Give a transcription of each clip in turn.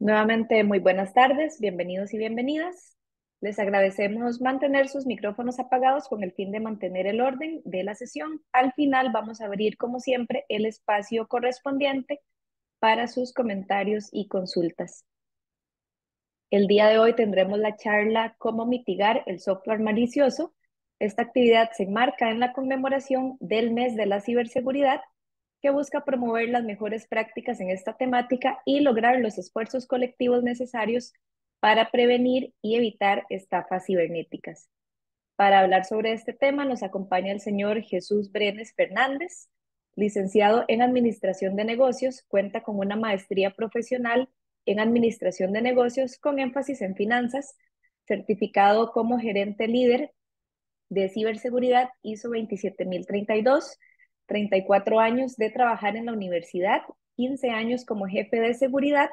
Nuevamente, muy buenas tardes, bienvenidos y bienvenidas. Les agradecemos mantener sus micrófonos apagados con el fin de mantener el orden de la sesión. Al final vamos a abrir, como siempre, el espacio correspondiente para sus comentarios y consultas. El día de hoy tendremos la charla Cómo mitigar el software malicioso. Esta actividad se enmarca en la conmemoración del mes de la ciberseguridad que busca promover las mejores prácticas en esta temática y lograr los esfuerzos colectivos necesarios para prevenir y evitar estafas cibernéticas. Para hablar sobre este tema nos acompaña el señor Jesús Brenes Fernández, licenciado en Administración de Negocios, cuenta con una maestría profesional en Administración de Negocios con énfasis en finanzas, certificado como gerente líder de ciberseguridad ISO 27032 34 años de trabajar en la universidad, 15 años como jefe de seguridad,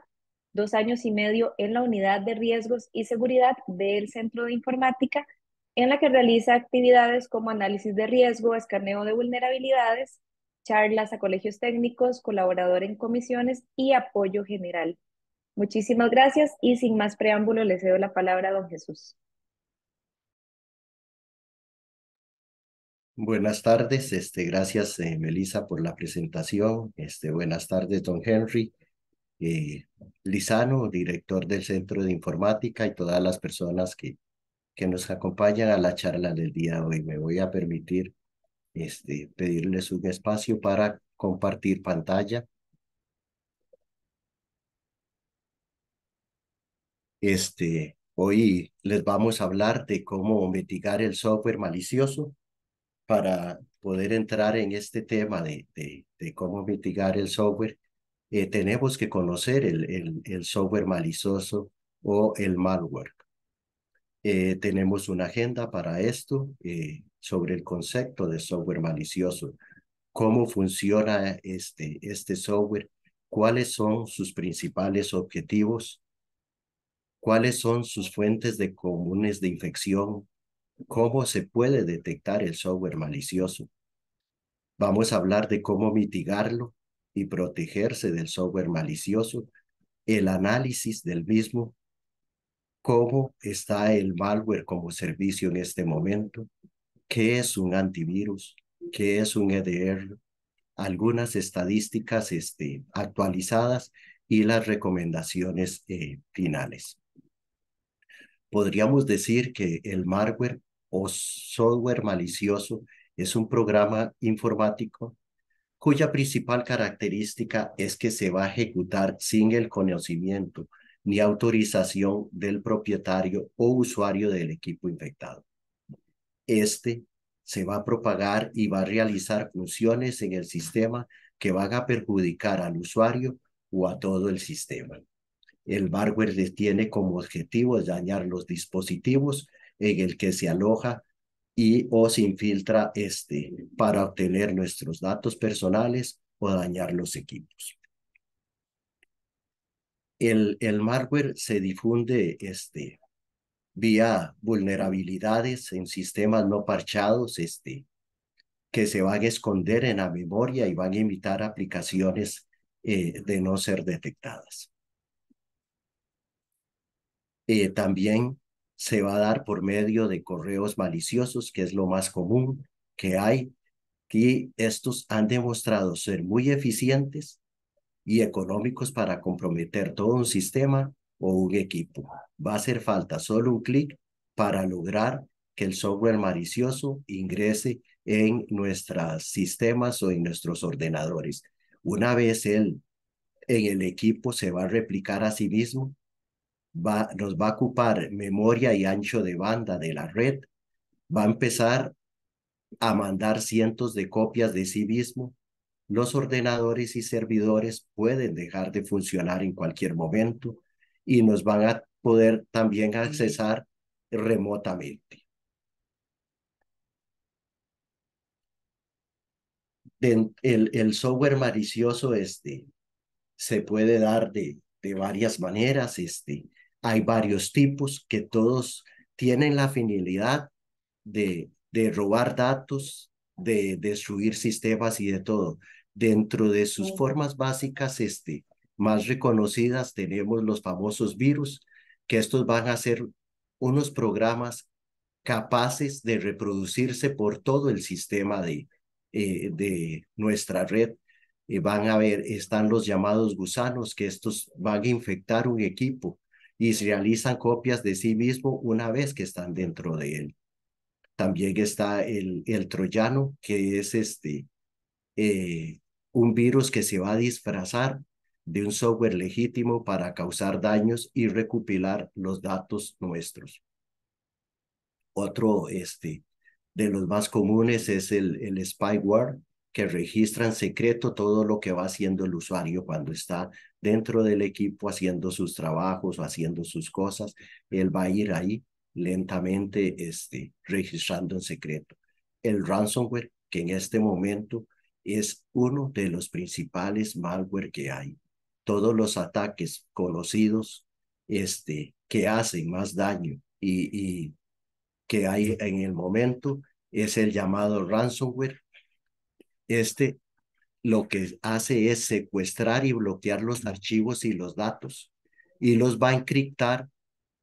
dos años y medio en la unidad de riesgos y seguridad del Centro de Informática, en la que realiza actividades como análisis de riesgo, escaneo de vulnerabilidades, charlas a colegios técnicos, colaborador en comisiones y apoyo general. Muchísimas gracias y sin más preámbulo le cedo la palabra a don Jesús. Buenas tardes, este, gracias eh, Melissa por la presentación. Este, buenas tardes, don Henry. Eh, Lizano, director del Centro de Informática y todas las personas que, que nos acompañan a la charla del día de hoy. Me voy a permitir este, pedirles un espacio para compartir pantalla. Este, hoy les vamos a hablar de cómo mitigar el software malicioso para poder entrar en este tema de, cómo mitigar el software, eh, tenemos que conocer el, software malicioso o el malware. Eh, tenemos una agenda para esto eh, sobre el concepto de software malicioso, cómo funciona este, este software, cuáles son sus principales objetivos, cuáles son sus fuentes de comunes de infección, ¿Cómo se puede detectar el software malicioso? Vamos a hablar de cómo mitigarlo y protegerse del software malicioso, el análisis del mismo, cómo está el malware como servicio en este momento, qué es un antivirus, qué es un EDR, algunas estadísticas este, actualizadas y las recomendaciones eh, finales. Podríamos decir que el malware o software malicioso es un programa informático cuya principal característica es que se va a ejecutar sin el conocimiento ni autorización del propietario o usuario del equipo infectado. Este se va a propagar y va a realizar funciones en el sistema que van a perjudicar al usuario o a todo el sistema. El malware tiene como objetivo dañar los dispositivos en el que se aloja y o se infiltra este para obtener nuestros datos personales o dañar los equipos. El, el malware se difunde este, vía vulnerabilidades en sistemas no parchados este, que se van a esconder en la memoria y van a imitar aplicaciones eh, de no ser detectadas. Eh, también se va a dar por medio de correos maliciosos, que es lo más común que hay, y estos han demostrado ser muy eficientes y económicos para comprometer todo un sistema o un equipo. Va a hacer falta solo un clic para lograr que el software malicioso ingrese en nuestros sistemas o en nuestros ordenadores. Una vez él en el equipo se va a replicar a sí mismo, va, nos va a ocupar memoria y ancho de banda de la red, va a empezar a mandar cientos de copias de sí mismo. Los ordenadores y servidores pueden dejar de funcionar en cualquier momento y nos van a poder también accesar remotamente. El, el, software malicioso este, se puede dar de, de varias maneras. Este, hay varios tipos que todos tienen la finalidad de, robar datos, de destruir sistemas y de todo. Dentro de sus formas básicas, este, más reconocidas, tenemos los famosos virus, que estos van a ser unos programas capaces de reproducirse por todo el sistema de, eh, de nuestra red. y eh, van a ver, están los llamados gusanos, que estos van a infectar un equipo y se realizan copias de sí mismo una vez que están dentro de él. También está el, el troyano, que es este, eh, un virus que se va a disfrazar de un software legítimo para causar daños y recopilar los datos nuestros. Otro este, de los más comunes es el, el spyware, que registra en secreto todo lo que va haciendo el usuario cuando está dentro del equipo haciendo sus trabajos o haciendo sus cosas. Él va a ir ahí lentamente este, registrando en secreto. El ransomware, que en este momento es uno de los principales malware que hay. Todos los ataques conocidos este, que hacen más daño y, y que hay en el momento es el llamado ransomware este lo que hace es secuestrar y bloquear los archivos y los datos y los va a encriptar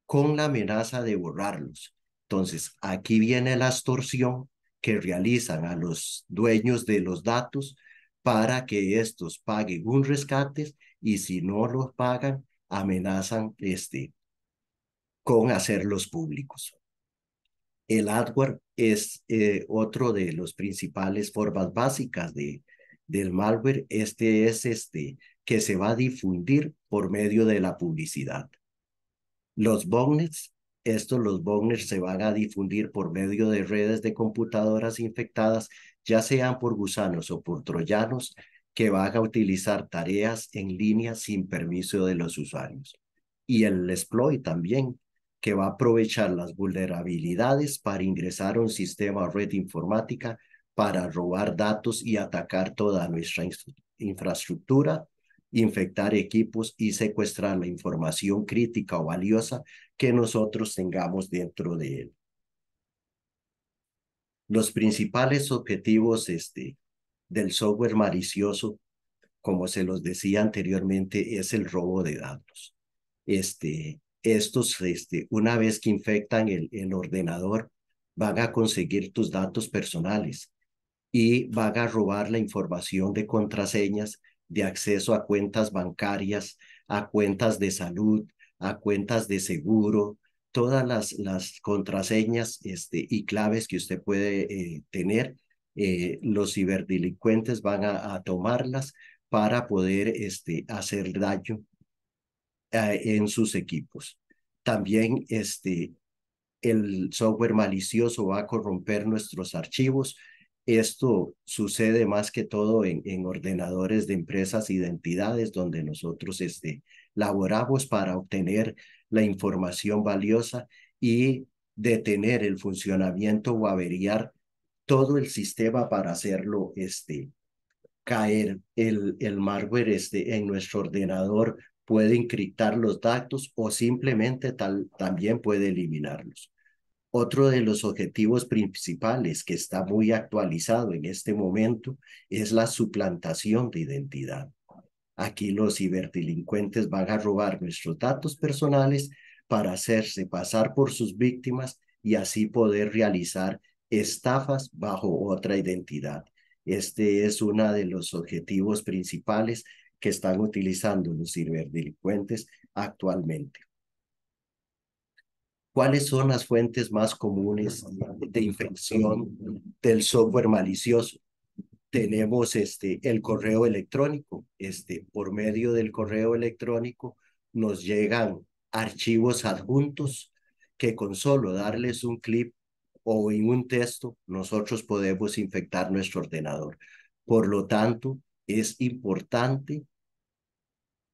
con la amenaza de borrarlos. Entonces, aquí viene la extorsión que realizan a los dueños de los datos para que estos paguen un rescate y si no los pagan, amenazan este, con hacerlos públicos. El adware es eh, otro de los principales formas básicas de, del malware. Este es este que se va a difundir por medio de la publicidad. Los botnets, estos los botnets se van a difundir por medio de redes de computadoras infectadas, ya sean por gusanos o por troyanos, que van a utilizar tareas en línea sin permiso de los usuarios. Y el exploit también, que va a aprovechar las vulnerabilidades para ingresar a un sistema o red informática para robar datos y atacar toda nuestra infraestructura, infectar equipos y secuestrar la información crítica o valiosa que nosotros tengamos dentro de él. Los principales objetivos este, del software malicioso, como se los decía anteriormente, es el robo de datos. Este, estos, este, una vez que infectan el, ordenador, van a conseguir tus datos personales y van a robar la información de contraseñas de acceso a cuentas bancarias, a cuentas de salud, a cuentas de seguro, todas las, contraseñas este, y claves que usted puede eh, tener. Eh, los ciberdelincuentes van a, a, tomarlas para poder este, hacer daño eh, en sus equipos. También este, el software malicioso va a corromper nuestros archivos. Esto sucede más que todo en, ordenadores de empresas, e identidades, donde nosotros este, laboramos para obtener la información valiosa y detener el funcionamiento o averiar todo el sistema para hacerlo este, caer el, el malware este, en nuestro ordenador puede encriptar los datos o simplemente también puede eliminarlos. Otro de los objetivos principales que está muy actualizado en este momento es la suplantación de identidad. Aquí los ciberdelincuentes van a robar nuestros datos personales para hacerse pasar por sus víctimas y así poder realizar estafas bajo otra identidad. Este es uno de los objetivos principales que están utilizando los ciberdelincuentes actualmente. ¿Cuáles son las fuentes más comunes de infección del software malicioso? Tenemos este, el correo electrónico. Este, por medio del correo electrónico nos llegan archivos adjuntos que con solo darles un clip o en un texto nosotros podemos infectar nuestro ordenador. Por lo tanto, es importante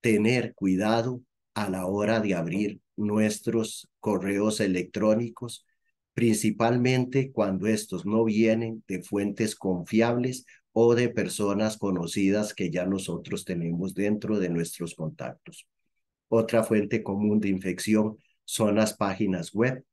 tener cuidado a la hora de abrir nuestros correos electrónicos, principalmente cuando estos no vienen de fuentes confiables o de personas conocidas que ya nosotros tenemos dentro de nuestros contactos. Otra fuente común de infección son las páginas web.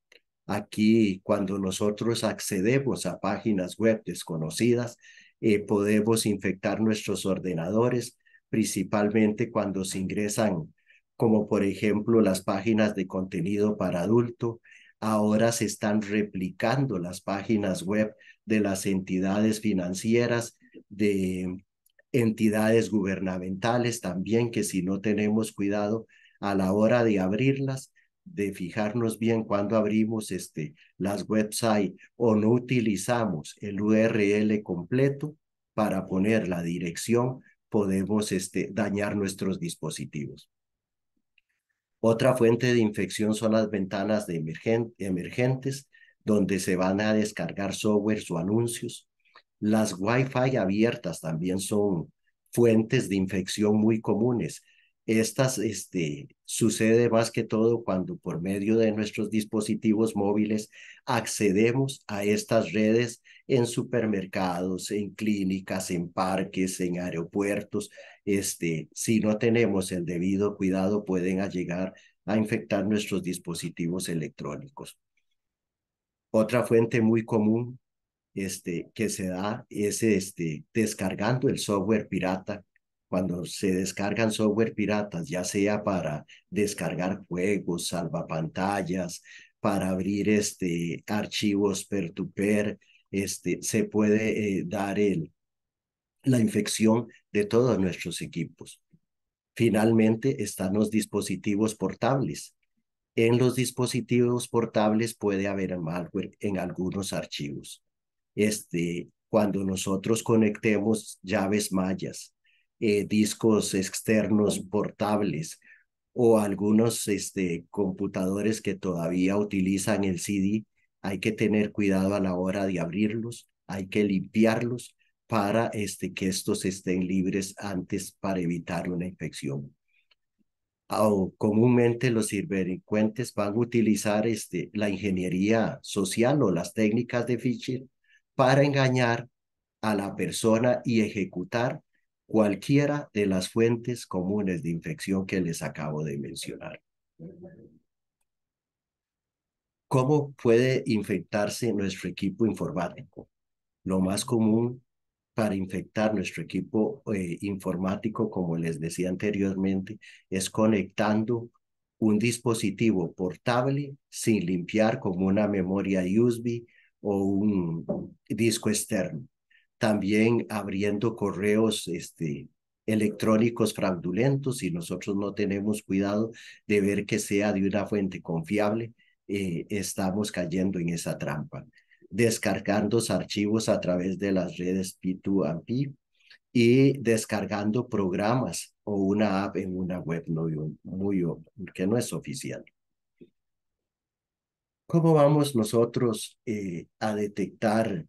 Aquí, cuando nosotros accedemos a páginas web desconocidas, eh, podemos infectar nuestros ordenadores, principalmente cuando se ingresan, como por ejemplo las páginas de contenido para adulto. Ahora se están replicando las páginas web de las entidades financieras, de entidades gubernamentales también, que si no tenemos cuidado a la hora de abrirlas, de fijarnos bien cuando abrimos este, las websites o no utilizamos el URL completo para poner la dirección, podemos este, dañar nuestros dispositivos. Otra fuente de infección son las ventanas de emergentes, donde se van a descargar softwares o anuncios. Las Wi-Fi abiertas también son fuentes de infección muy comunes. Estas este, sucede más que todo cuando por medio de nuestros dispositivos móviles accedemos a estas redes en supermercados, en clínicas, en parques, en aeropuertos. Este, si no tenemos el debido cuidado, pueden llegar a infectar nuestros dispositivos electrónicos. Otra fuente muy común este, que se da es este, descargando el software pirata cuando se descargan software piratas, ya sea para descargar juegos, salvapantallas, para abrir este, archivos per to per, este, se puede eh, dar el, la infección de todos nuestros equipos. Finalmente están los dispositivos portables. En los dispositivos portables puede haber malware en algunos archivos. Este, cuando nosotros conectemos llaves mallas, eh, discos externos portables o algunos este, computadores que todavía utilizan el CD, hay que tener cuidado a la hora de abrirlos, hay que limpiarlos para este, que estos estén libres antes para evitar una infección. O, comúnmente los ciberdelincuentes van a utilizar este, la ingeniería social o las técnicas de phishing para engañar a la persona y ejecutar cualquiera de las fuentes comunes de infección que les acabo de mencionar. ¿Cómo puede infectarse nuestro equipo informático? Lo más común para infectar nuestro equipo eh, informático, como les decía anteriormente, es conectando un dispositivo portable sin limpiar como una memoria USB o un disco externo también abriendo correos este, electrónicos fraudulentos y nosotros no tenemos cuidado de ver que sea de una fuente confiable, eh, estamos cayendo en esa trampa. Descargando archivos a través de las redes P2P y descargando programas o una app en una web no, muy, que no es oficial. ¿Cómo vamos nosotros eh, a detectar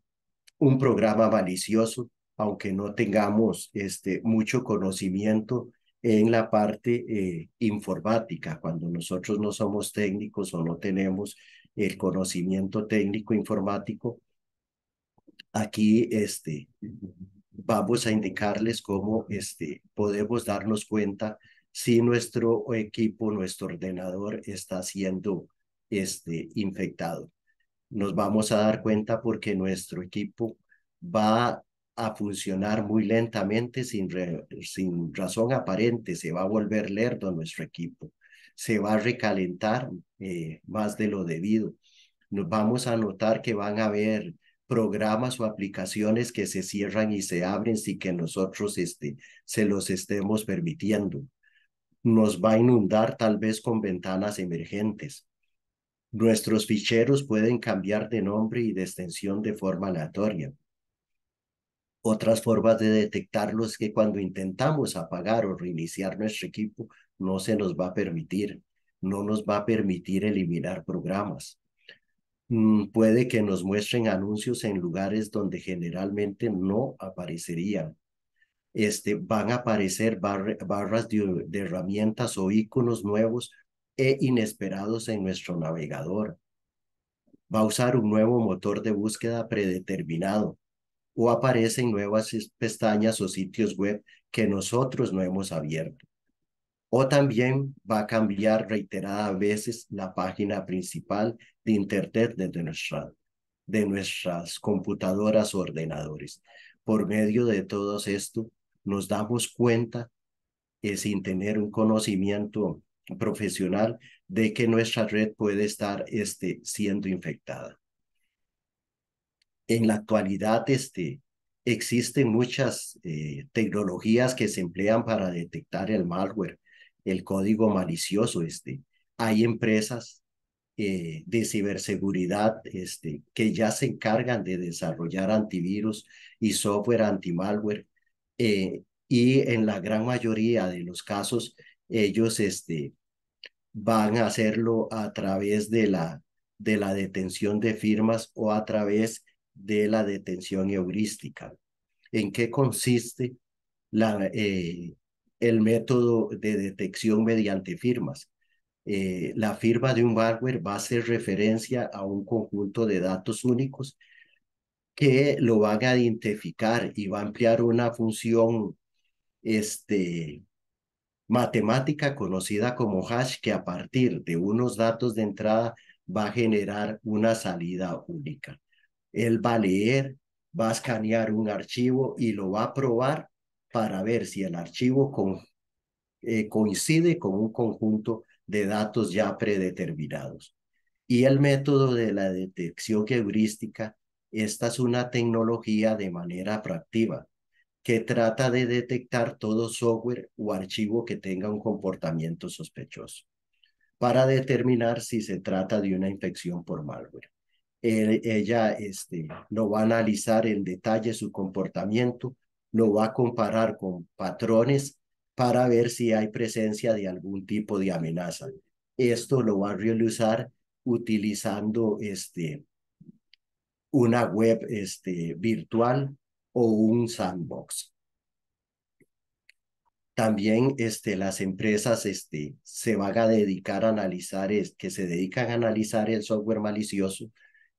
un programa malicioso, aunque no tengamos este, mucho conocimiento en la parte eh, informática, cuando nosotros no somos técnicos o no tenemos el conocimiento técnico informático, aquí este, vamos a indicarles cómo este, podemos darnos cuenta si nuestro equipo, nuestro ordenador está siendo este, infectado nos vamos a dar cuenta porque nuestro equipo va a funcionar muy lentamente sin, sin razón aparente, se va a volver lerdo nuestro equipo, se va a recalentar eh, más de lo debido. Nos vamos a notar que van a haber programas o aplicaciones que se cierran y se abren sin que nosotros este, se los estemos permitiendo. Nos va a inundar tal vez con ventanas emergentes Nuestros ficheros pueden cambiar de nombre y de extensión de forma aleatoria. Otras formas de detectarlo es que cuando intentamos apagar o reiniciar nuestro equipo, no se nos va a permitir, no nos va a permitir eliminar programas. Mm, puede que nos muestren anuncios en lugares donde generalmente no aparecerían. Este, van a aparecer barras de, de herramientas o iconos nuevos e inesperados en nuestro navegador. Va a usar un nuevo motor de búsqueda predeterminado o aparecen nuevas pestañas o sitios web que nosotros no hemos abierto. O también va a cambiar reiteradas veces la página principal de Internet desde nuestra, de nuestras computadoras o ordenadores. Por medio de todo esto, nos damos cuenta que sin tener un conocimiento profesional de que nuestra red puede estar este, siendo infectada. En la actualidad este, existen muchas eh, tecnologías que se emplean para detectar el malware, el código malicioso. Este. Hay empresas eh, de ciberseguridad este, que ya se encargan de desarrollar antivirus y software antimalware eh, y en la gran mayoría de los casos ellos este, van a hacerlo a través de la, de la detención de firmas o a través de la detención heurística. ¿En qué consiste la, eh, el método de detección mediante firmas? Eh, la firma de un malware va a hacer referencia a un conjunto de datos únicos que lo van a identificar y va a ampliar una función este, matemática conocida como hash que a partir de unos datos de entrada va a generar una salida única. Él va a leer, va a escanear un archivo y lo va a probar para ver si el archivo eh, coincide con un conjunto de datos ya predeterminados. Y el método de la detección heurística, esta es una tecnología de manera proactiva que trata de detectar todo software o archivo que tenga un comportamiento sospechoso para determinar si se trata de una infección por malware. Eh, ella este, no va a analizar en detalle su comportamiento, lo va a comparar con patrones para ver si hay presencia de algún tipo de amenaza. Esto lo va a realizar utilizando este, una web este, virtual o un sandbox. También este, las empresas este, se van a dedicar a analizar, es, que se dedican a analizar el software malicioso,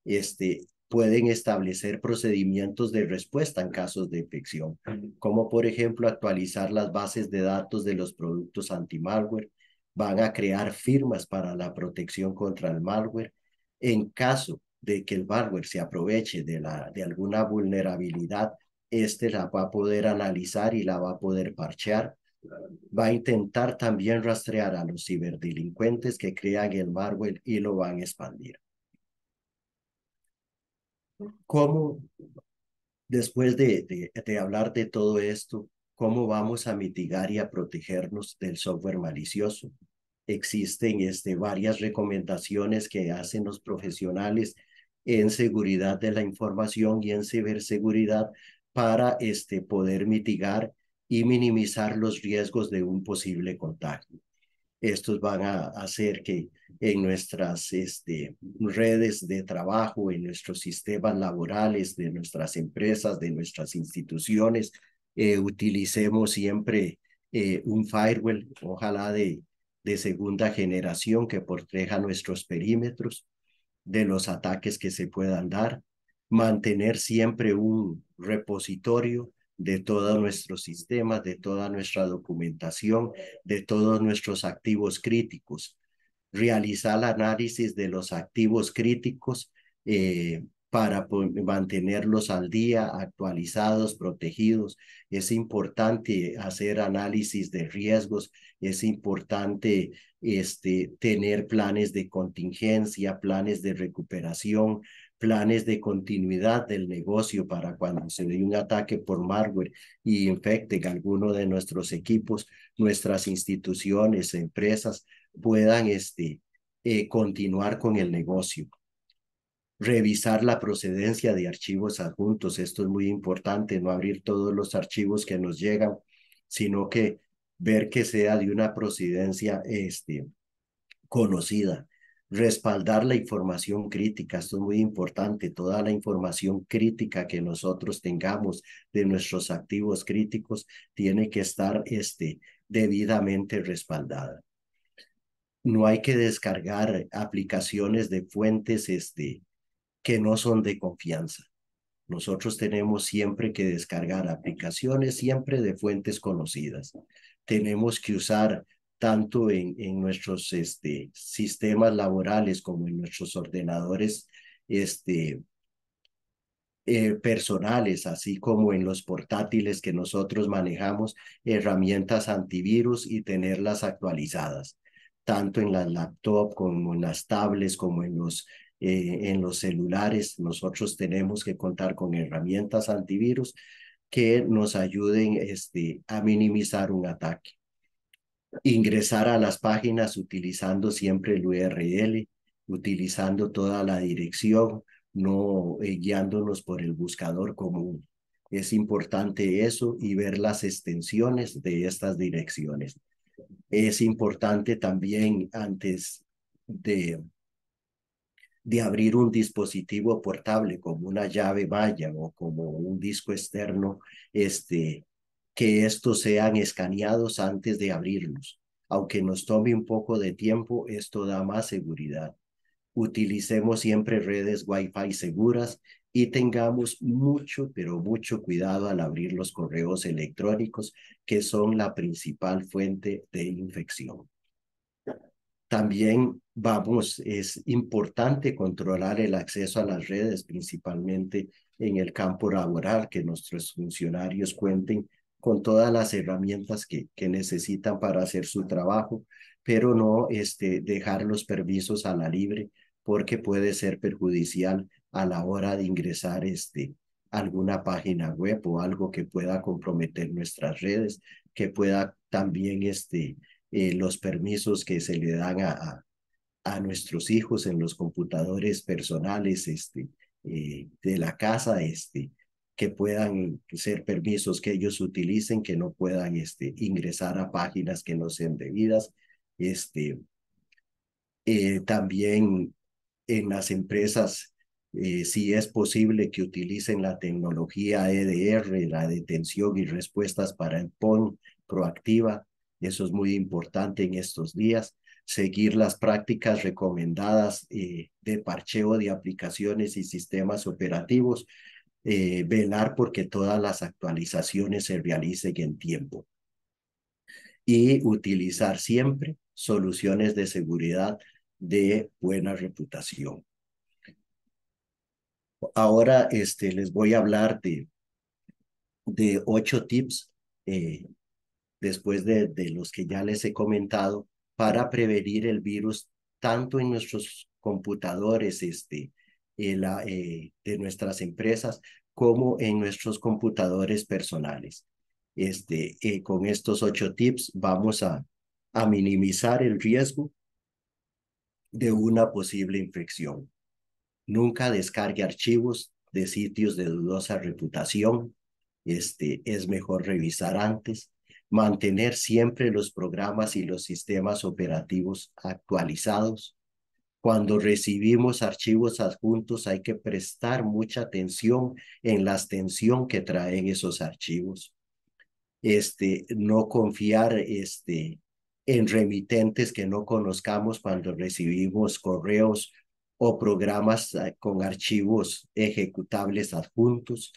este, pueden establecer procedimientos de respuesta en casos de infección, como por ejemplo actualizar las bases de datos de los productos anti-malware, van a crear firmas para la protección contra el malware. En caso de que el malware se aproveche de, la, de alguna vulnerabilidad, este la va a poder analizar y la va a poder parchear. Va a intentar también rastrear a los ciberdelincuentes que crean el malware y lo van a expandir. ¿Cómo, después de, de, hablar de todo esto, cómo vamos a mitigar y a protegernos del software malicioso? Existen este, varias recomendaciones que hacen los profesionales en seguridad de la información y en ciberseguridad para este, poder mitigar y minimizar los riesgos de un posible contagio. Estos van a hacer que en nuestras este, redes de trabajo, en nuestros sistemas laborales, de nuestras empresas, de nuestras instituciones, eh, utilicemos siempre eh, un firewall, ojalá de segunda generación, que proteja nuestros perímetros de los ataques que se puedan dar mantener siempre un repositorio de todos nuestros sistemas, de toda nuestra documentación, de todos nuestros activos críticos. Realizar análisis de los activos críticos eh, para mantenerlos al día, actualizados, protegidos. Es importante hacer análisis de riesgos, es importante este, tener planes de contingencia, planes de recuperación, planes de continuidad del negocio para cuando se dé un ataque por malware y infecten alguno de nuestros equipos, nuestras instituciones, empresas puedan este, eh, continuar con el negocio. Revisar la procedencia de archivos adjuntos. Esto es muy importante, no abrir todos los archivos que nos llegan, sino que ver que sea de una procedencia este, conocida respaldar la información crítica, esto es muy importante, toda la información crítica que nosotros tengamos de nuestros activos críticos tiene que estar este, debidamente respaldada. No hay que descargar aplicaciones de fuentes este, que no son de confianza. Nosotros tenemos siempre que descargar aplicaciones siempre de fuentes conocidas. Tenemos que usar tanto en, nuestros este, sistemas laborales como en nuestros ordenadores este, eh, personales, así como en los portátiles que nosotros manejamos, herramientas antivirus y tenerlas actualizadas, tanto en las laptop, como en las tablets, como eh, en los, celulares. Nosotros tenemos que contar con herramientas antivirus que nos ayuden este, a minimizar un ataque ingresar a las páginas utilizando siempre el URL, utilizando toda la dirección, no eh, guiándonos por el buscador común. Es importante eso y ver las extensiones de estas direcciones. Es importante también antes de, de abrir un dispositivo portable como una llave vaya o como un disco externo, este, que estos sean escaneados antes de abrirlos. Aunque nos tome un poco de tiempo, esto da más seguridad. Utilicemos siempre redes Wi-Fi seguras y tengamos mucho, pero mucho cuidado al abrir los correos electrónicos, que son la principal fuente de infección. También vamos, es importante controlar el acceso a las redes, principalmente en el campo laboral, que nuestros funcionarios cuenten con todas las herramientas que, que necesitan para hacer su trabajo, pero no este, dejar los permisos a la libre porque puede ser perjudicial a la hora de ingresar este, alguna página web o algo que pueda comprometer nuestras redes, que pueda también este, eh, los permisos que se le dan a, a, nuestros hijos en los computadores personales este, eh, de la casa, este, que puedan ser permisos que ellos utilicen, que no puedan este, ingresar a páginas que no sean debidas. Este, eh, también en las empresas, eh, si es posible que utilicen la tecnología EDR, la detención y respuestas para el PON proactiva, eso es muy importante en estos días. Seguir las prácticas recomendadas eh, de parcheo de aplicaciones y sistemas operativos eh, velar porque todas las actualizaciones se realicen en tiempo y utilizar siempre soluciones de seguridad de buena reputación. Ahora este, les voy a hablar de, de ocho tips eh, después de, de los que ya les he comentado para prevenir el virus tanto en nuestros computadores este, eh, de nuestras empresas como en nuestros computadores personales. Este, eh, con estos ocho tips vamos a, a minimizar el riesgo de una posible infección. Nunca descargue archivos de sitios de dudosa reputación. Este, es mejor revisar antes. Mantener siempre los programas y los sistemas operativos actualizados. Cuando recibimos archivos adjuntos hay que prestar mucha atención en la extensión que traen esos archivos. Este, no confiar este, en remitentes que no conozcamos cuando recibimos correos o programas eh, con archivos ejecutables adjuntos.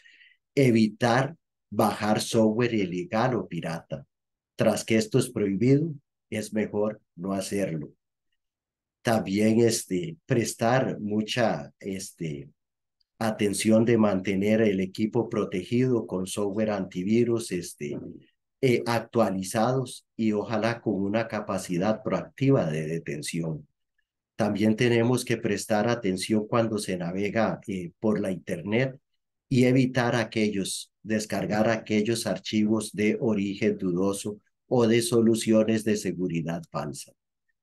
Evitar bajar software ilegal o pirata. Tras que esto es prohibido, es mejor no hacerlo también este, prestar mucha este, atención de mantener el equipo protegido con software antivirus este, eh, actualizados y ojalá con una capacidad proactiva de detención. También tenemos que prestar atención cuando se navega eh, por la Internet y evitar aquellos, descargar aquellos archivos de origen dudoso o de soluciones de seguridad falsa.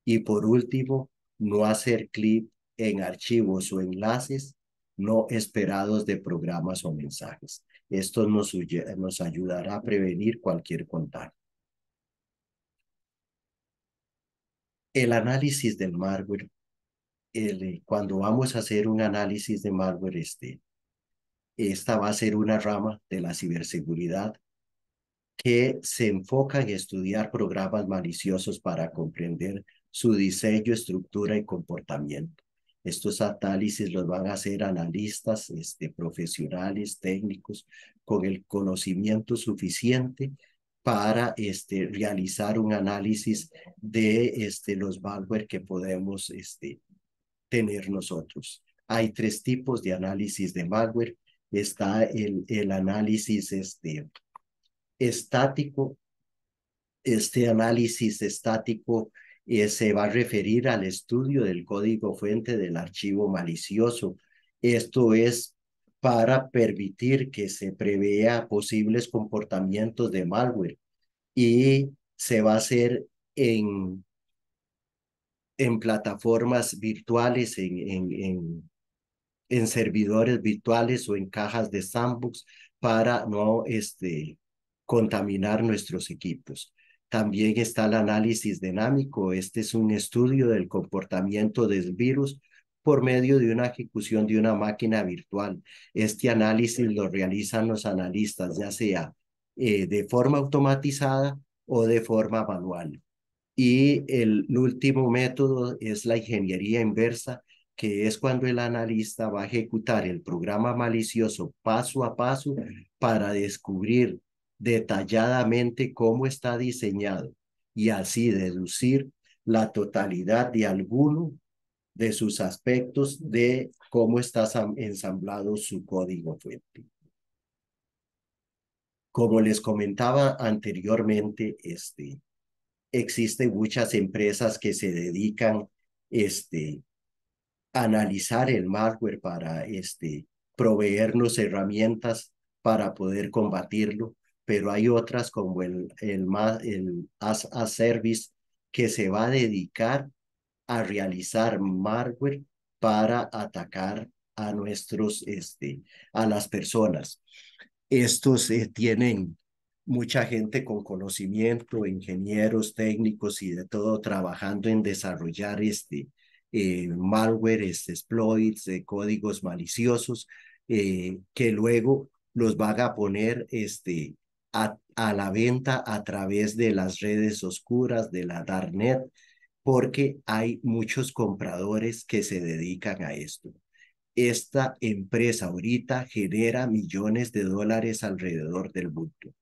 Y por último, no hacer clic en archivos o enlaces no esperados de programas o mensajes. Esto nos, ayudará a prevenir cualquier contagio. El análisis del malware, cuando vamos a hacer un análisis de malware, este, esta va a ser una rama de la ciberseguridad que se enfoca en estudiar programas maliciosos para comprender su diseño, estructura y comportamiento. Estos análisis los van a hacer analistas este, profesionales, técnicos, con el conocimiento suficiente para este, realizar un análisis de este, los malware que podemos este, tener nosotros. Hay tres tipos de análisis de malware. Está el, el análisis este, estático. Este análisis estático y se va a referir al estudio del código fuente del archivo malicioso. Esto es para permitir que se prevea posibles comportamientos de malware y se va a hacer en, en plataformas virtuales, en, en, en servidores virtuales o en cajas de sandbox para no este, contaminar nuestros equipos. También está el análisis dinámico. Este es un estudio del comportamiento del virus por medio de una ejecución de una máquina virtual. Este análisis lo realizan los analistas, ya sea eh, de forma automatizada o de forma manual. Y el último método es la ingeniería inversa, que es cuando el analista va a ejecutar el programa malicioso paso a paso para descubrir detalladamente cómo está diseñado y así deducir la totalidad de alguno de sus aspectos de cómo está ensamblado su código fuente. Como les comentaba anteriormente, este, existen muchas empresas que se dedican este, a analizar el malware para este, proveernos herramientas para poder combatirlo pero hay otras como el, el, el as a Service que se va a dedicar a realizar malware para atacar a nuestros, este, a las personas. Estos eh, tienen mucha gente con conocimiento, ingenieros, técnicos y de todo trabajando en desarrollar este eh, malware, este, exploits, de códigos maliciosos eh, que luego los van a poner este, a, la venta a través de las redes oscuras, de la darknet, porque hay muchos compradores que se dedican a esto. Esta empresa ahorita genera millones de dólares alrededor del mundo.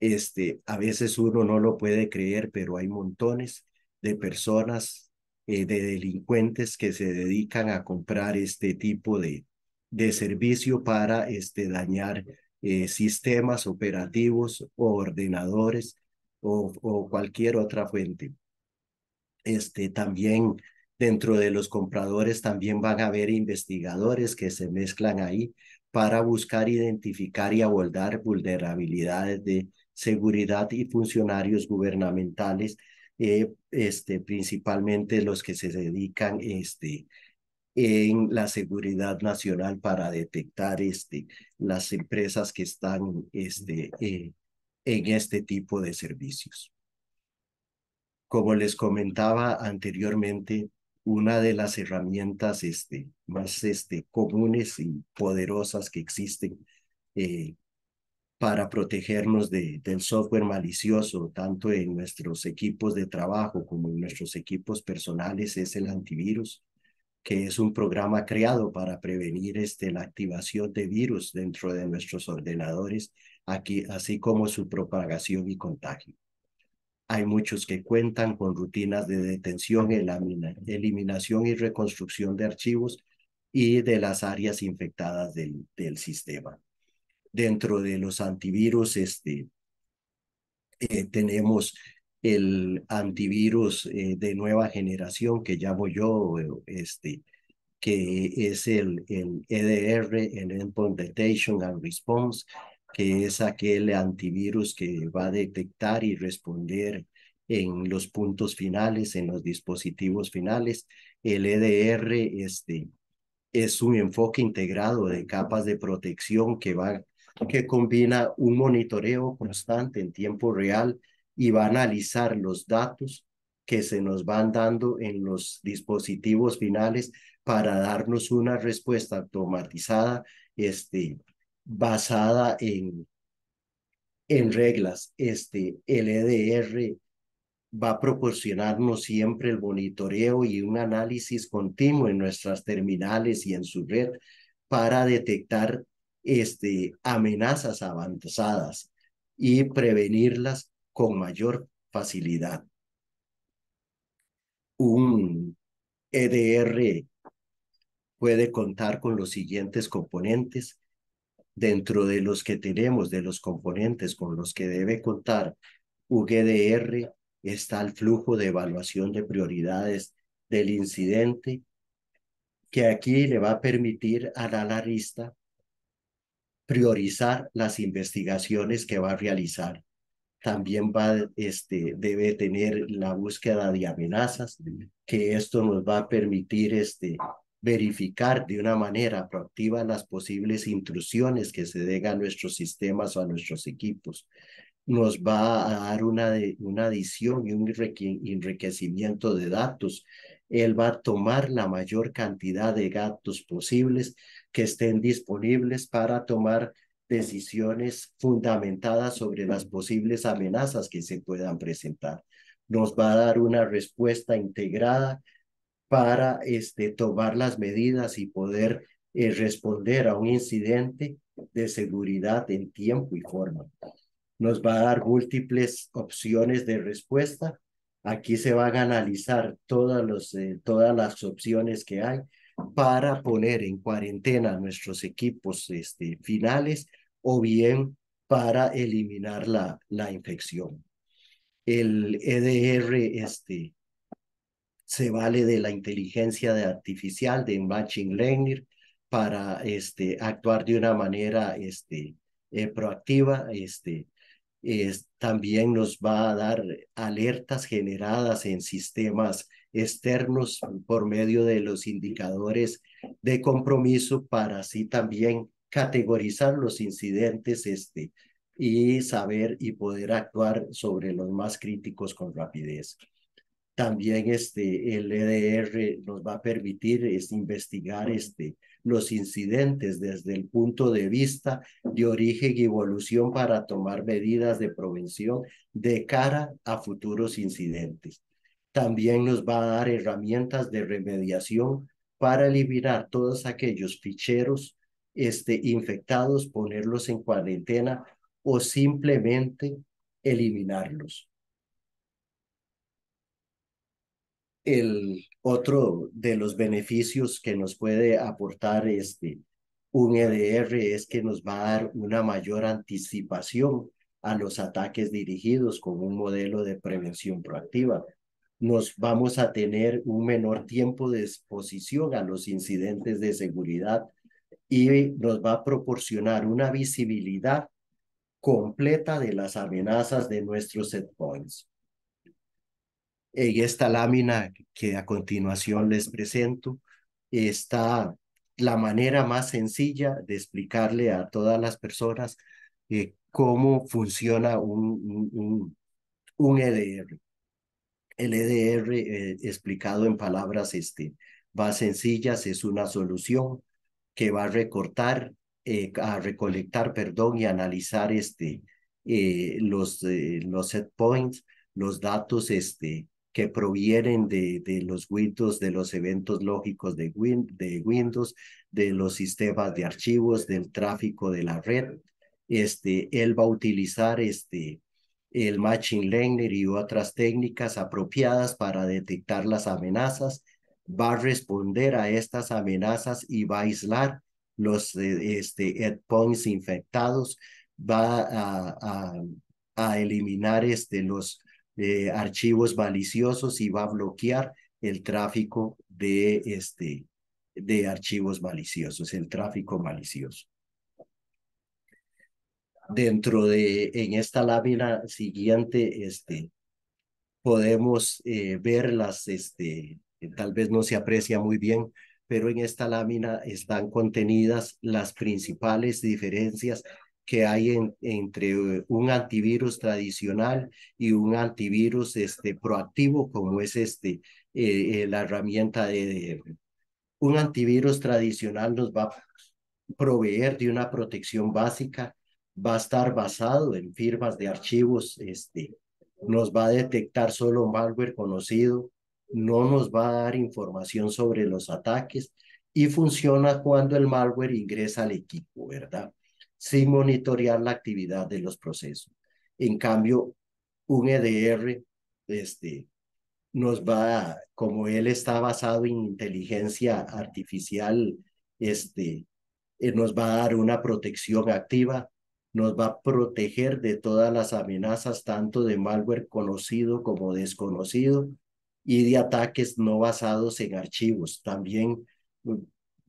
Este, a veces uno no lo puede creer, pero hay montones de personas, eh, de delincuentes que se dedican a comprar este tipo de, de servicio para este, dañar eh, sistemas operativos o ordenadores o, cualquier otra fuente. Este, también dentro de los compradores también van a haber investigadores que se mezclan ahí para buscar identificar y abordar vulnerabilidades de seguridad y funcionarios gubernamentales, eh, este, principalmente los que se dedican este, en la seguridad nacional para detectar este, las empresas que están este, eh, en este tipo de servicios. Como les comentaba anteriormente, una de las herramientas este, más este, comunes y poderosas que existen eh, para protegernos de, del software malicioso, tanto en nuestros equipos de trabajo como en nuestros equipos personales, es el antivirus que es un programa creado para prevenir este, la activación de virus dentro de nuestros ordenadores, aquí, así como su propagación y contagio. Hay muchos que cuentan con rutinas de detención, eliminación y reconstrucción de archivos y de las áreas infectadas del, sistema. Dentro de los antivirus este, eh, tenemos el antivirus eh, de nueva generación que llamo yo, eh, este, que es el, el EDR, el Endpoint Detection and Response, que es aquel antivirus que va a detectar y responder en los puntos finales, en los dispositivos finales. El EDR este, es un enfoque integrado de capas de protección que, va, que combina un monitoreo constante en tiempo real y va a analizar los datos que se nos van dando en los dispositivos finales para darnos una respuesta automatizada este, basada en, en reglas. Este, el EDR va a proporcionarnos siempre el monitoreo y un análisis continuo en nuestras terminales y en su red para detectar este, amenazas avanzadas y prevenirlas con mayor facilidad. Un EDR puede contar con los siguientes componentes. Dentro de los que tenemos, de los componentes con los que debe contar un EDR, está el flujo de evaluación de prioridades del incidente, que aquí le va a permitir a la analista priorizar las investigaciones que va a realizar también va, este, debe tener la búsqueda de amenazas, que esto nos va a permitir este, verificar de una manera proactiva las posibles intrusiones que se den a nuestros sistemas o a nuestros equipos. Nos va a dar una, de, una adición y un enriquecimiento de datos. Él va a tomar la mayor cantidad de datos posibles que estén disponibles para tomar decisiones fundamentadas sobre las posibles amenazas que se puedan presentar. Nos va a dar una respuesta integrada para este, tomar las medidas y poder eh, responder a un incidente de seguridad en tiempo y forma. Nos va a dar múltiples opciones de respuesta. Aquí se van a analizar todas, los, eh, todas las opciones que hay para poner en cuarentena nuestros equipos este, finales o bien para eliminar la, la infección. El EDR este, se vale de la inteligencia artificial de matching Learning para este, actuar de una manera este, eh, proactiva. Este, también nos va a dar alertas generadas en sistemas externos por medio de los indicadores de compromiso para así también categorizar los incidentes este, y saber y poder actuar sobre los más críticos con rapidez. También este, el EDR nos va a permitir es, este, investigar este, los incidentes desde el punto de vista de origen y evolución para tomar medidas de prevención de cara a futuros incidentes. También nos va a dar herramientas de remediación para eliminar todos aquellos ficheros este, infectados, ponerlos en cuarentena o simplemente eliminarlos. El otro de los beneficios que nos puede aportar este, un EDR es que nos va a dar una mayor anticipación a los ataques dirigidos con un modelo de prevención proactiva. Nos vamos a tener un menor tiempo de exposición a los incidentes de seguridad y nos va a proporcionar una visibilidad completa de las amenazas de nuestros set points. En esta lámina que a continuación les presento está la manera más sencilla de explicarle a todas las personas eh, cómo funciona un, un, un EDR. El EDR eh, explicado en palabras este, más sencillas es una solución que va a recortar, eh, a recolectar, perdón, y analizar este, eh, los, eh, los set points, los datos este, que provienen de, de los Windows, de los eventos lógicos de, de Windows, de los sistemas de archivos, del tráfico de la red. Este, él va a utilizar este, el Machine Learning y otras técnicas apropiadas para detectar las amenazas va a responder a estas amenazas y va a aislar los eh, este, endpoints infectados, va a, eliminar este, los eh, archivos maliciosos y va a bloquear el tráfico de, este, de archivos maliciosos, el tráfico malicioso. Dentro de, en esta lámina siguiente, este, podemos eh, ver las, este, tal vez no se aprecia muy bien, pero en esta lámina están contenidas las principales diferencias que hay entre eh, un antivirus tradicional y un antivirus este, proactivo, como es este, eh, eh, la herramienta de, de... Un antivirus tradicional nos va a proveer de una protección básica, va a estar basado en firmas de archivos, este, nos va a detectar solo malware conocido, no nos va a dar información sobre los ataques y funciona cuando el malware ingresa al equipo, ¿verdad? Sin monitorear la actividad de los procesos. En cambio, un EDR este, nos va, a, como él está basado en inteligencia artificial, este, eh, nos va a dar una protección activa, nos va a proteger de todas las amenazas, tanto de malware conocido como desconocido, y de ataques no basados en archivos. También, mm,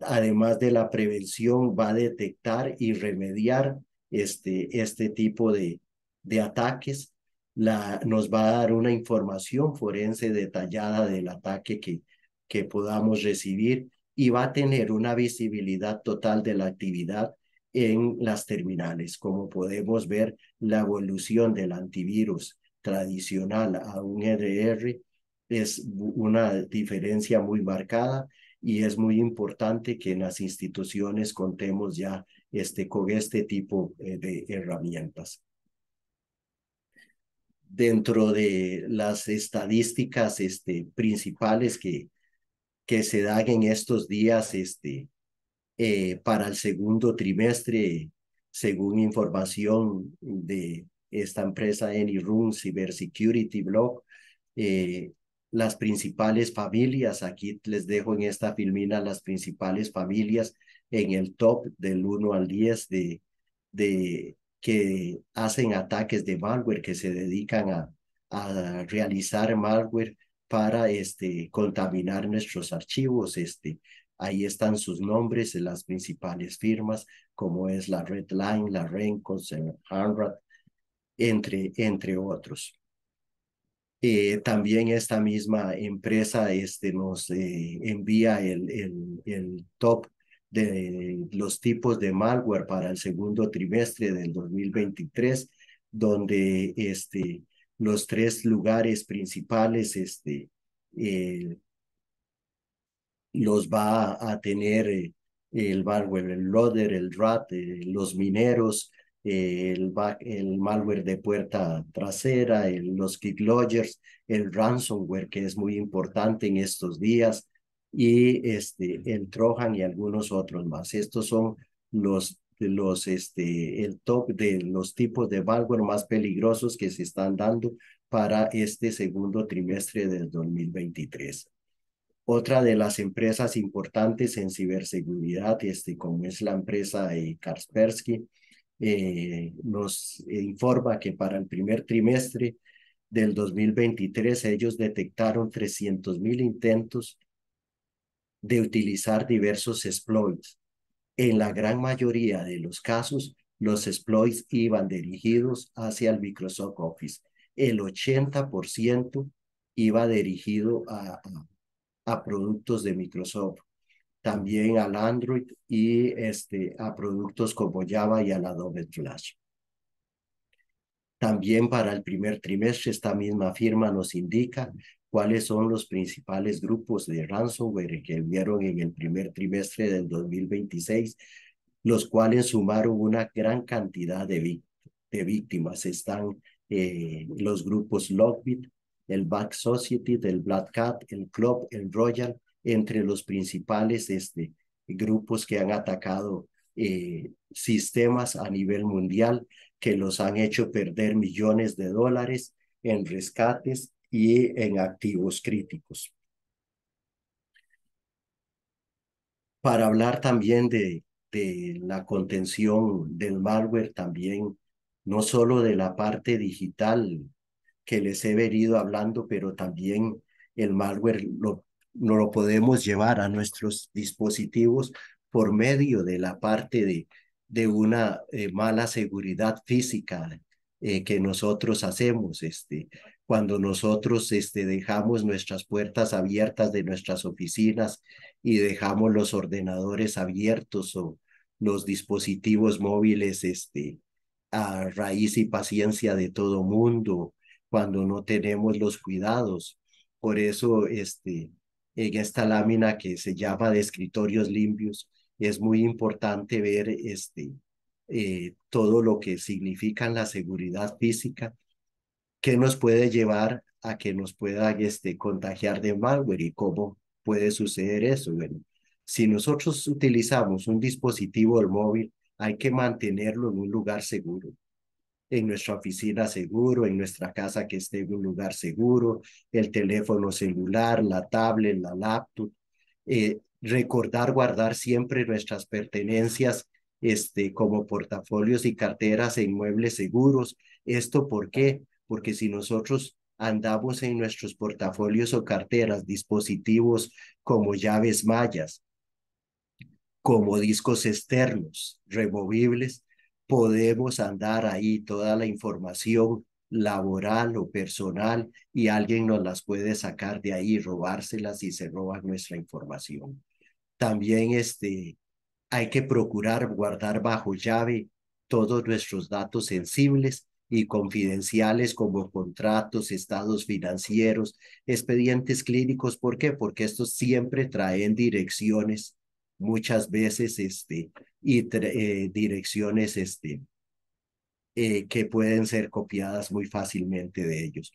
además de la prevención, va a detectar y remediar este, este tipo de, de ataques. La, nos va a dar una información forense detallada del ataque que, que podamos recibir y va a tener una visibilidad total de la actividad en las terminales. Como podemos ver, la evolución del antivirus tradicional a un EDR es una diferencia muy marcada y es muy importante que en las instituciones contemos ya este, con este tipo eh, de herramientas. Dentro de las estadísticas este, principales que, que se dan en estos días este, eh, para el segundo trimestre, según información de esta empresa AnyRoom Cybersecurity Blog, eh, las principales familias. Aquí les dejo en esta filmina las principales familias en el top del 1 al 10 de, de que hacen ataques de malware, que se dedican a, realizar malware para este, contaminar nuestros archivos. Este, ahí están sus nombres, las principales firmas, como es la Redline, la Rain, Hanrat, entre, entre otros. Eh, también esta misma empresa este, nos eh, envía el, el, top de los tipos de malware para el segundo trimestre del 2023, donde este, los tres lugares principales este, eh, los va a tener el malware, el loader, el rat, los mineros el, malware de puerta trasera, los kickloggers, el ransomware, que es muy importante en estos días, y este, el Trojan y algunos otros más. Estos son los, los, este, el top de los tipos de malware más peligrosos que se están dando para este segundo trimestre del 2023. Otra de las empresas importantes en ciberseguridad, este, como es la empresa eh, Kaspersky, eh, nos informa que para el primer trimestre del 2023 ellos detectaron 300.000 intentos de utilizar diversos exploits. En la gran mayoría de los casos, los exploits iban dirigidos hacia el Microsoft Office. El 80% iba dirigido a, a productos de Microsoft también al Android y este, a productos como Java y al Adobe Flash. También para el primer trimestre esta misma firma nos indica cuáles son los principales grupos de ransomware que vieron en el primer trimestre del 2026, los cuales sumaron una gran cantidad de, víctimas. Están eh, los grupos Lockbit, el Back Society, el Black Cat, el Club, el Royal, entre los principales este, grupos que han atacado eh, sistemas a nivel mundial, que los han hecho perder millones de dólares en rescates y en activos críticos. Para hablar también de, de la contención del malware, también no solo de la parte digital que les he venido hablando, pero también el malware lo no lo podemos llevar a nuestros dispositivos por medio de la parte de, de una eh, mala seguridad física eh, que nosotros hacemos. Este, cuando nosotros este, dejamos nuestras puertas abiertas de nuestras oficinas y dejamos los ordenadores abiertos o los dispositivos móviles este, a raíz y paciencia de todo mundo, cuando no tenemos los cuidados. Por eso, este, eh, esta lámina que se llama de escritorios limpios. Es muy importante ver este, eh, todo lo que significa la seguridad física, ¿Qué nos puede llevar a que nos pueda este, contagiar de malware y cómo puede suceder eso. Bueno, si nosotros utilizamos un dispositivo del móvil, hay que mantenerlo en un lugar seguro en nuestra oficina seguro, en nuestra casa que esté en un lugar seguro, el teléfono celular, la tablet, la laptop. Eh, recordar guardar siempre nuestras pertenencias este, como portafolios y carteras en muebles seguros. ¿Esto por qué? Porque si nosotros andamos en nuestros portafolios o carteras dispositivos como llaves mallas, como discos externos removibles, podemos andar ahí toda la información laboral o personal y alguien nos las puede sacar de ahí, robárselas y se roba nuestra información. También este, hay que procurar guardar bajo llave todos nuestros datos sensibles y confidenciales como contratos, estados financieros, expedientes clínicos. ¿Por qué? Porque estos siempre traen direcciones muchas veces este, y eh, direcciones este, eh, que pueden ser copiadas muy fácilmente de ellos.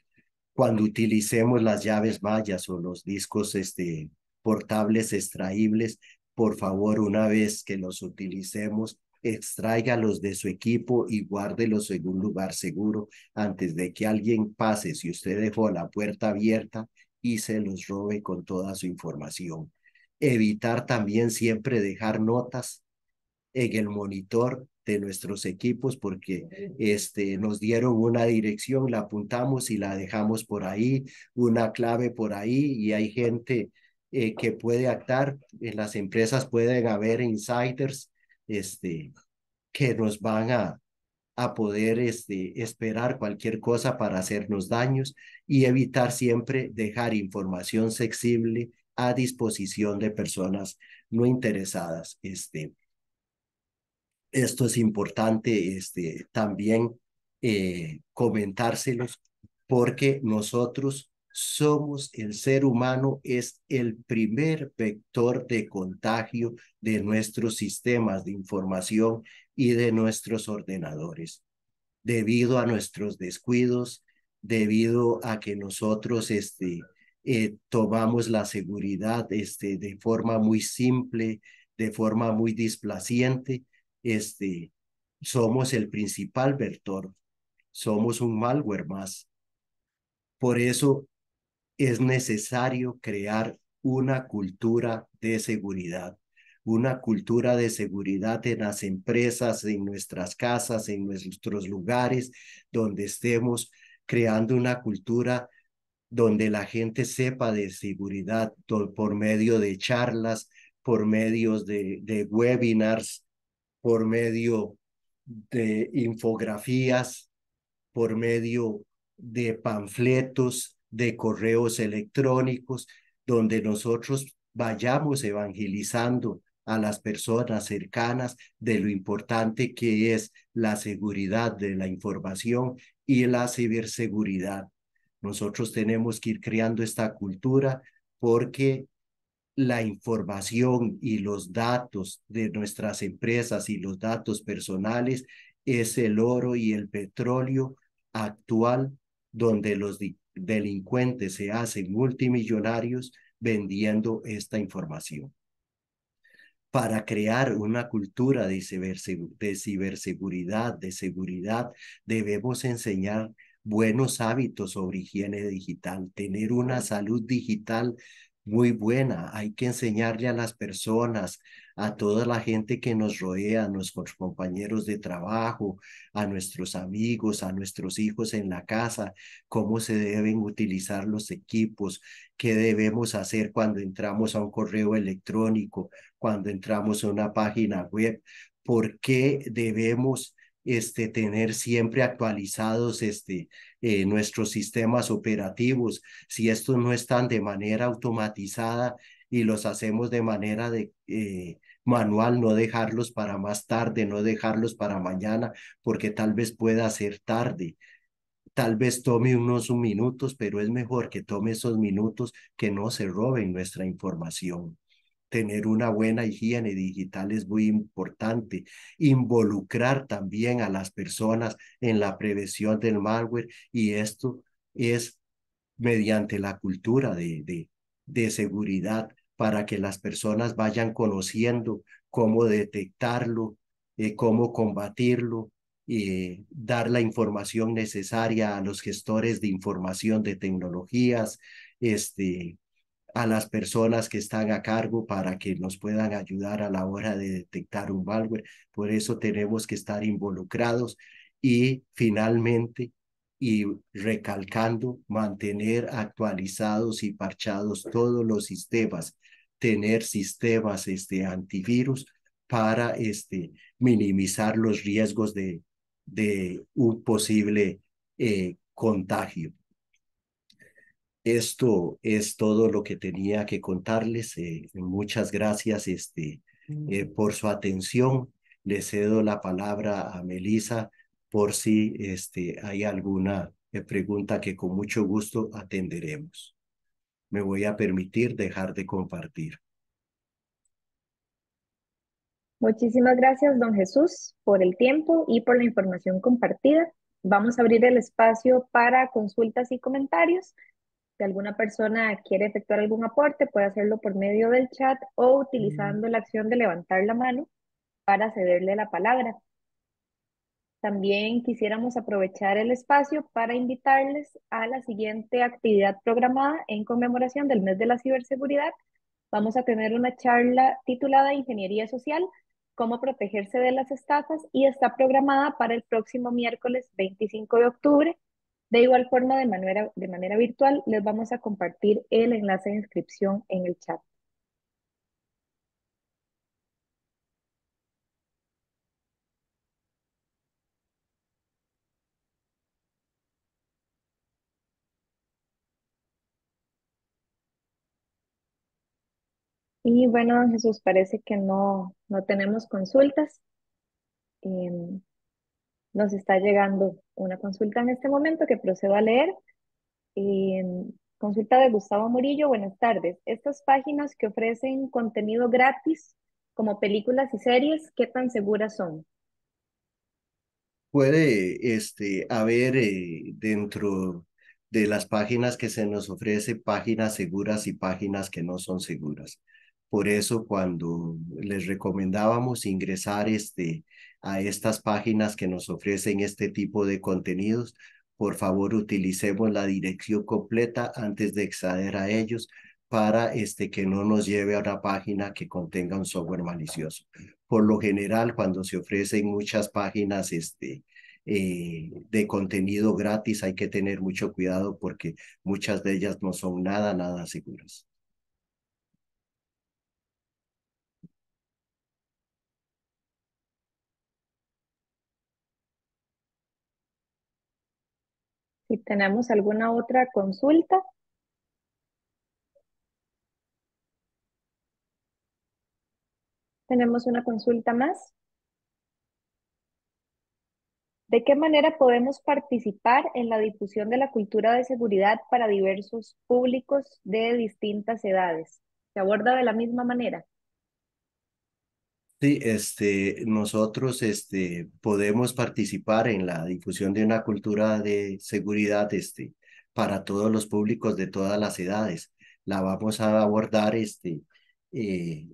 Cuando utilicemos las llaves vallas o los discos este, portables extraíbles, por favor, una vez que los utilicemos, extraígalos de su equipo y guárdelos en un lugar seguro antes de que alguien pase si usted dejó la puerta abierta y se los robe con toda su información evitar también siempre dejar notas en el monitor de nuestros equipos porque este, nos dieron una dirección, la apuntamos y la dejamos por ahí, una clave por ahí y hay gente eh, que puede actuar. en las empresas pueden haber insiders este, que nos van a, a poder este, esperar cualquier cosa para hacernos daños y evitar siempre dejar información sensible a disposición de personas no interesadas. Este, esto es importante este, también eh, comentárselos porque nosotros somos el ser humano, es el primer vector de contagio de nuestros sistemas de información y de nuestros ordenadores, debido a nuestros descuidos, debido a que nosotros este, eh, tomamos la seguridad este, de forma muy simple, de forma muy displaciente. Este, somos el principal vector, somos un malware más. Por eso es necesario crear una cultura de seguridad, una cultura de seguridad en las empresas, en nuestras casas, en nuestros lugares, donde estemos creando una cultura donde la gente sepa de seguridad por medio de charlas, por medio de, webinars, por medio de infografías, por medio de panfletos, de correos electrónicos, donde nosotros vayamos evangelizando a las personas cercanas de lo importante que es la seguridad de la información y la ciberseguridad. Nosotros tenemos que ir creando esta cultura porque la información y los datos de nuestras empresas y los datos personales es el oro y el petróleo actual donde los delincuentes se hacen multimillonarios vendiendo esta información. Para crear una cultura de, ciberseguridad, de seguridad, debemos enseñar buenos hábitos sobre higiene digital, tener una salud digital muy buena. Hay que enseñarle a las personas, a toda la gente que nos rodea, a nuestros compañeros de trabajo, a nuestros amigos, a nuestros hijos en la casa, cómo se deben utilizar los equipos, qué debemos hacer cuando entramos a un correo electrónico, cuando entramos a una página web, por qué debemos este, tener siempre actualizados este, eh, nuestros sistemas operativos. Si estos no están de manera automatizada y los hacemos de manera de, eh, manual, no dejarlos para más tarde, no dejarlos para mañana, porque tal vez pueda ser tarde. Tal vez tome unos minutos, pero es mejor que tome esos minutos que no se roben nuestra información tener una buena higiene digital es muy importante. Involucrar también a las personas en la prevención del malware y esto es mediante la cultura de, seguridad para que las personas vayan conociendo cómo detectarlo, eh, cómo combatirlo, y eh, dar la información necesaria a los gestores de información de tecnologías, este, a las personas que están a cargo para que nos puedan ayudar a la hora de detectar un malware. Por eso tenemos que estar involucrados y finalmente, y recalcando, mantener actualizados y parchados todos los sistemas, tener sistemas este, antivirus para este, minimizar los riesgos de, de un posible eh, contagio esto es todo lo que tenía que contarles. Eh, muchas gracias este, mm. eh, por su atención. Le cedo la palabra a Melisa por si este, hay alguna eh, pregunta que con mucho gusto atenderemos. Me voy a permitir dejar de compartir. Muchísimas gracias, don Jesús, por el tiempo y por la información compartida. Vamos a abrir el espacio para consultas y comentarios. Si alguna persona quiere efectuar algún aporte, puede hacerlo por medio del chat o utilizando la acción de levantar la mano para cederle la palabra. También quisiéramos aprovechar el espacio para invitarles a la siguiente actividad programada en conmemoración del mes de la ciberseguridad. Vamos a tener una charla titulada Ingeniería Social, cómo protegerse de las estafas y está programada para el próximo miércoles 25 de octubre de igual forma, de manera, virtual, les vamos a compartir el enlace de inscripción en el chat. Y bueno, Jesús, parece que no, no tenemos consultas. Em, nos está llegando una consulta en este momento que procedo a leer. Mm, consulta de Gustavo Murillo, buenas tardes. Estas páginas que ofrecen contenido gratis, como películas y series, ¿qué tan seguras son? Puede este, haber eh, dentro de las páginas que se nos ofrece páginas seguras y páginas que no son seguras. Por eso cuando les recomendábamos ingresar este, a estas páginas que nos ofrecen este tipo de contenidos. Por favor, utilicemos la dirección completa antes de acceder a ellos para este, que no nos lleve a una página que contenga un software malicioso. Por lo general, cuando se ofrecen muchas páginas este, eh, de contenido gratis, hay que tener mucho cuidado porque muchas de ellas no son nada, nada seguras. Si tenemos alguna otra consulta. Tenemos una consulta más. ¿De qué manera podemos participar en la difusión de la cultura de seguridad para diversos públicos de distintas edades? ¿Se aborda de la misma manera? este, nosotros este, podemos participar en la difusión de una cultura de seguridad este, para todos los públicos de todas las edades. La vamos a abordar, este, eh,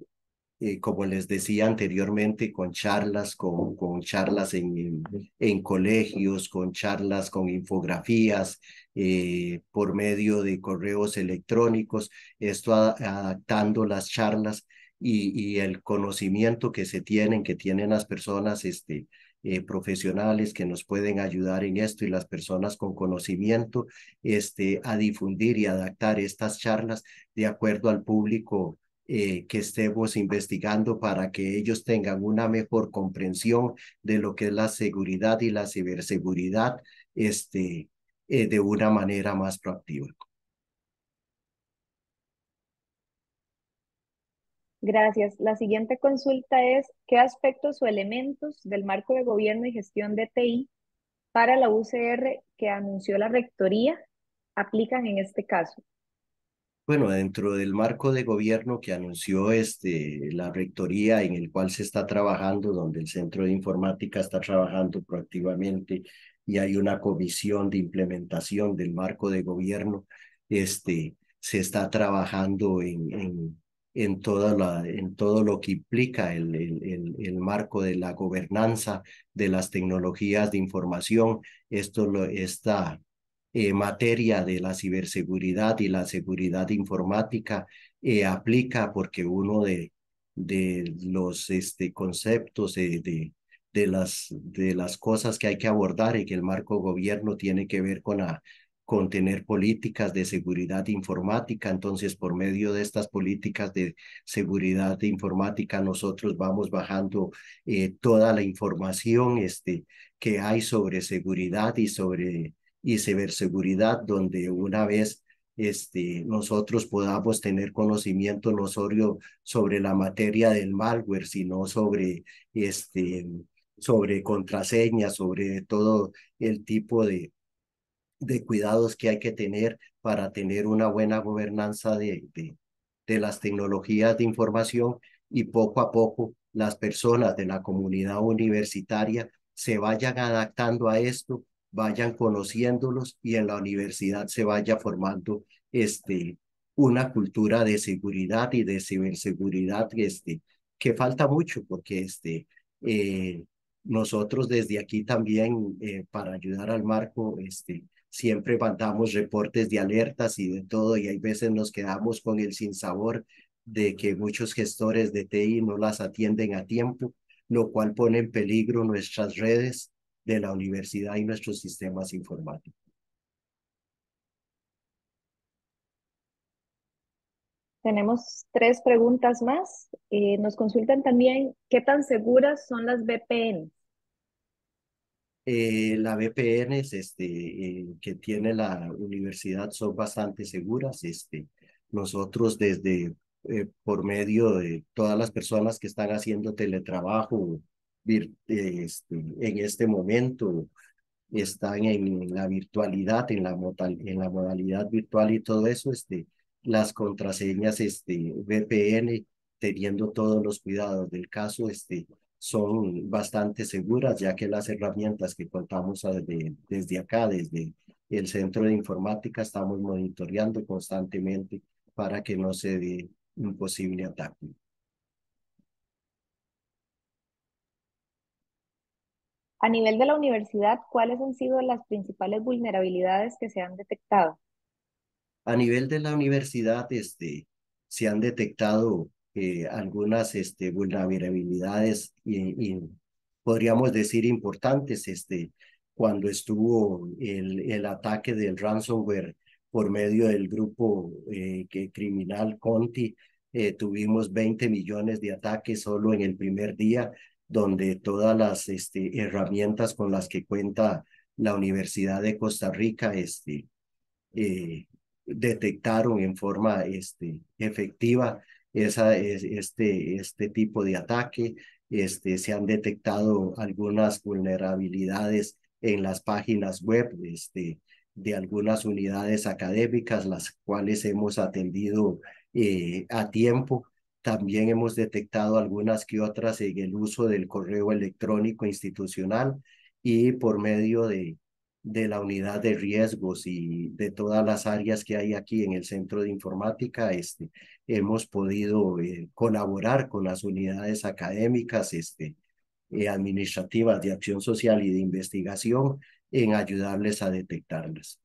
eh, como les decía anteriormente, con charlas, con, con charlas en, colegios, con charlas, con infografías, eh, por medio de correos electrónicos, esto adaptando las charlas y, el conocimiento que se tienen, que tienen las personas este, eh, profesionales que nos pueden ayudar en esto y las personas con conocimiento este, a difundir y adaptar estas charlas de acuerdo al público eh, que estemos investigando para que ellos tengan una mejor comprensión de lo que es la seguridad y la ciberseguridad este, eh, de una manera más proactiva. Gracias. La siguiente consulta es, ¿qué aspectos o elementos del marco de gobierno y gestión de TI para la UCR que anunció la Rectoría aplican en este caso? Bueno, dentro del marco de gobierno que anunció este, la Rectoría en el cual se está trabajando, donde el Centro de Informática está trabajando proactivamente y hay una comisión de implementación del marco de gobierno, este, se está trabajando en en, toda la, en todo lo que implica el, el, marco de la gobernanza de las tecnologías de información. Esto lo, esta eh, materia de la ciberseguridad y la seguridad informática eh, aplica porque uno de, de los este, conceptos eh, de, de, las, de las cosas que hay que abordar y que el marco gobierno tiene que ver con la con tener políticas de seguridad informática. Entonces, por medio de estas políticas de seguridad informática, nosotros vamos bajando eh, toda la información este, que hay sobre seguridad y sobre y ciberseguridad, donde una vez este, nosotros podamos tener conocimiento no solo sobre la materia del malware, sino sobre, este, sobre contraseñas, sobre todo el tipo de, de cuidados que hay que tener para tener una buena gobernanza de, de, de las tecnologías de información y poco a poco las personas de la comunidad universitaria se vayan adaptando a esto, vayan conociéndolos y en la universidad se vaya formando este, una cultura de seguridad y de ciberseguridad este, que falta mucho porque este, eh, nosotros desde aquí también eh, para ayudar al marco este, siempre mandamos reportes de alertas y de todo, y hay veces nos quedamos con el sinsabor de que muchos gestores de TI no las atienden a tiempo, lo cual pone en peligro nuestras redes de la universidad y nuestros sistemas informáticos. Tenemos tres preguntas más. Eh, nos consultan también qué tan seguras son las VPN. Eh, las VPNs este, eh, que tiene la universidad son bastante seguras. Este, nosotros desde eh, por medio de todas las personas que están haciendo teletrabajo eh, este, en este momento, están en la virtualidad, en la, en la modalidad virtual y todo eso, este, las contraseñas este, VPN, teniendo todos los cuidados del caso, este, son bastante seguras, ya que las herramientas que contamos desde, desde acá, desde el centro de informática, estamos monitoreando constantemente para que no se dé un posible ataque. A nivel de la universidad, ¿cuáles han sido las principales vulnerabilidades que se han detectado? A nivel de la universidad, este, se han detectado eh, algunas este, vulnerabilidades, y, podríamos decir, importantes. Este, cuando estuvo el, el ataque del ransomware por medio del grupo eh, que, criminal Conti, eh, tuvimos 20 millones de ataques solo en el primer día, donde todas las este, herramientas con las que cuenta la Universidad de Costa Rica este, detectaron en forma este, efectiva es, este, este tipo de ataque. Este, se han detectado algunas vulnerabilidades en las páginas web este, de algunas unidades académicas, las cuales hemos atendido eh, a tiempo. También hemos detectado algunas que otras en el uso del correo electrónico institucional y por medio de, de la unidad de riesgos y de todas las áreas que hay aquí en el centro de informática, este, hemos podido eh, colaborar con las unidades académicas, este, eh, administrativas de acción social y de investigación en ayudarles a detectarlas.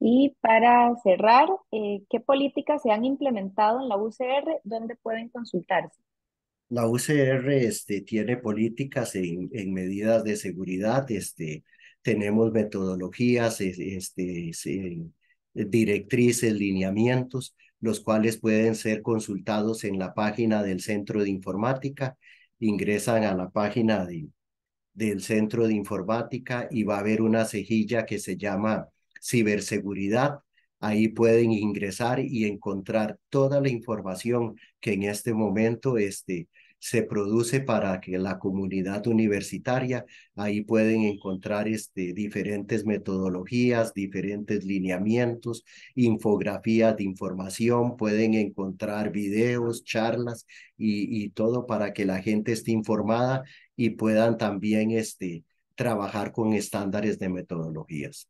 Y para cerrar, eh, ¿qué políticas se han implementado en la UCR? ¿Dónde pueden consultarse? la UCR este, tiene políticas en, medidas de seguridad, este, tenemos metodologías, este, directrices, lineamientos, los cuales pueden ser consultados en la página del Centro de Informática. Ingresan a la página del Centro de Informática y va a haber una cejilla que se llama ciberseguridad Ahí pueden ingresar y encontrar toda la información que en este momento este, se produce para que la comunidad universitaria, ahí pueden encontrar este, diferentes metodologías, diferentes lineamientos, infografías de información, pueden encontrar videos, charlas y, y todo para que la gente esté informada y puedan también este, trabajar con estándares de metodologías.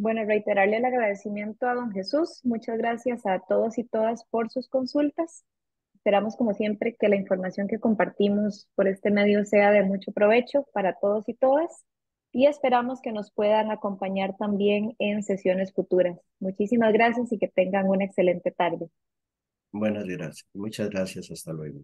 Bueno, reiterarle el agradecimiento a don Jesús. Muchas gracias a todos y todas por sus consultas. Esperamos, como siempre, que la información que compartimos por este medio sea de mucho provecho para todos y todas y esperamos que nos puedan acompañar también en sesiones futuras. Muchísimas gracias y que tengan una excelente tarde. Buenas gracias. Muchas gracias. Hasta luego.